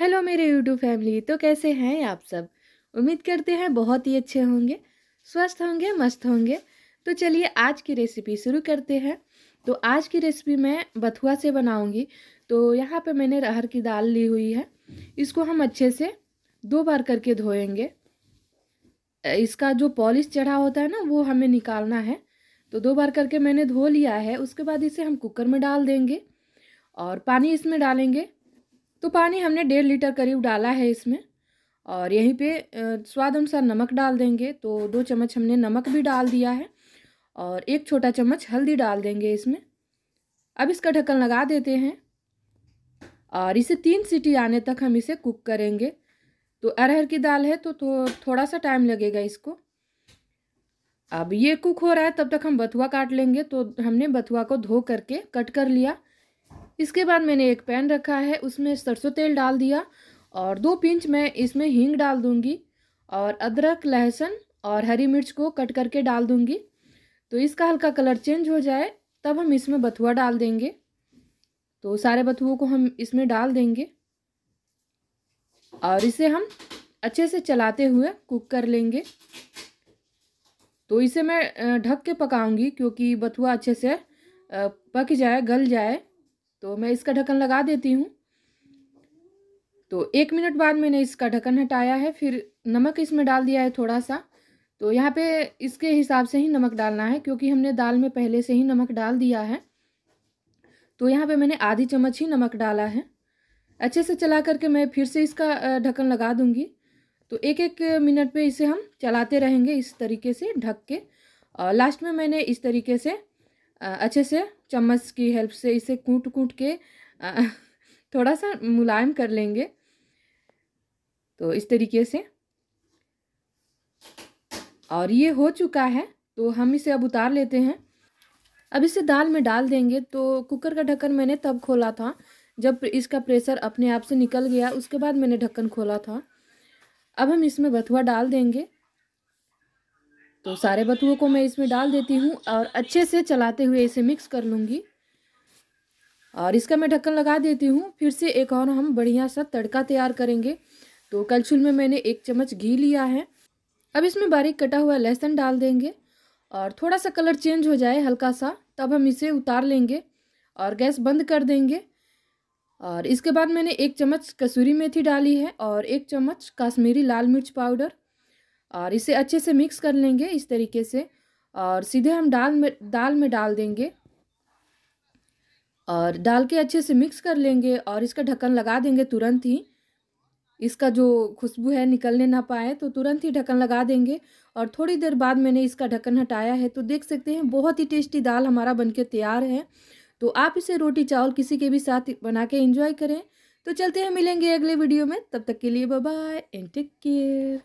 hello मेरे YouTube family तो कैसे हैं आप सब उम्मीद करते हैं बहुत ही अच्छे होंगे स्वस्थ होंगे मस्त होंगे तो चलिए आज की रेसिपी शुरू करते हैं तो आज की रेसिपी मैं बथुआ से बनाऊंगी तो यहाँ पे मैंने रहर की दाल ली हुई है इसको हम अच्छे से दो बार करके धोएंगे इसका जो पॉलिश चढ़ा होता है ना वो हमें निकालना है तो दो बार करके मैंने धो लिया है उसके बाद इसे हम कुकर में डाल देंगे और पानी इसमें डालेंगे तो पानी हमने डेढ़ लीटर करीब डाला है इसमें और यहीं पे स्वाद अनुसार नमक डाल देंगे तो दो चम्मच हमने नमक भी डाल दिया है और एक छोटा चम्मच हल्दी डाल देंगे इसमें अब इसका ढक्कन लगा देते हैं और इसे तीन सीटी आने तक हम इसे कुक करेंगे तो अरहर की दाल है तो, थो, थोड़ा सा टाइम लगेगा इसको अब ये कुक हो रहा है तब तक हम बथुआ काट लेंगे तो हमने बथुआ को धो करके कट कर लिया इसके बाद मैंने एक पैन रखा है उसमें सरसों तेल डाल दिया और दो पिंच मैं इसमें हींग डाल दूँगी और अदरक लहसुन और हरी मिर्च को कट करके डाल दूँगी तो इसका हल्का कलर चेंज हो जाए तब हम इसमें बथुआ डाल देंगे तो सारे बथुओं को हम इसमें डाल देंगे और इसे हम अच्छे से चलाते हुए कुक कर लेंगे तो इसे मैं ढक के पकाऊंगी क्योंकि बथुआ अच्छे से पक जाए गल जाए तो मैं इसका ढक्कन लगा देती हूँ तो एक मिनट बाद मैंने इसका ढक्कन हटाया है फिर नमक इसमें डाल दिया है थोड़ा सा तो यहाँ पे इसके हिसाब से ही नमक डालना है क्योंकि हमने दाल में पहले से ही नमक डाल दिया है तो यहाँ पे मैंने आधी चम्मच ही नमक डाला है अच्छे से चला करके मैं फिर से इसका ढक्कन लगा दूँगी तो एक एक मिनट पे इसे हम चलाते रहेंगे इस तरीके से ढक के लास्ट में मैंने इस तरीके से अच्छे से चम्मच की हेल्प से इसे कूट कूट के थोड़ा सा मुलायम कर लेंगे तो इस तरीके से और ये हो चुका है तो हम इसे अब उतार लेते हैं अब इसे दाल में डाल देंगे तो कुकर का ढक्कन मैंने तब खोला था जब इसका प्रेशर अपने आप से निकल गया उसके बाद मैंने ढक्कन खोला था अब हम इसमें बथुआ डाल देंगे तो सारे बथुओं को मैं इसमें डाल देती हूँ और अच्छे से चलाते हुए इसे मिक्स कर लूँगी और इसका मैं ढक्कन लगा देती हूँ फिर से एक और हम बढ़िया सा तड़का तैयार करेंगे तो कलछुल में मैंने एक चम्मच घी लिया है अब इसमें बारीक कटा हुआ लहसुन डाल देंगे और थोड़ा सा कलर चेंज हो जाए हल्का सा तब हम इसे उतार लेंगे और गैस बंद कर देंगे और इसके बाद मैंने एक चम्मच कसूरी मेथी डाली है और एक चम्मच काश्मीरी लाल मिर्च पाउडर और इसे अच्छे से मिक्स कर लेंगे इस तरीके से और सीधे हम दाल में दाल में डाल देंगे और डाल के अच्छे से मिक्स कर लेंगे और इसका ढक्कन लगा देंगे तुरंत ही इसका जो खुशबू है निकलने ना पाए तो तुरंत ही ढक्कन लगा देंगे और थोड़ी देर बाद मैंने इसका ढक्कन हटाया है तो देख सकते हैं बहुत ही टेस्टी दाल हमारा बनके तैयार है तो आप इसे रोटी चावल किसी के भी साथ बना के इंजॉय करें तो चलते हैं मिलेंगे अगले वीडियो में तब तक के लिए बाय एंड टेक केयर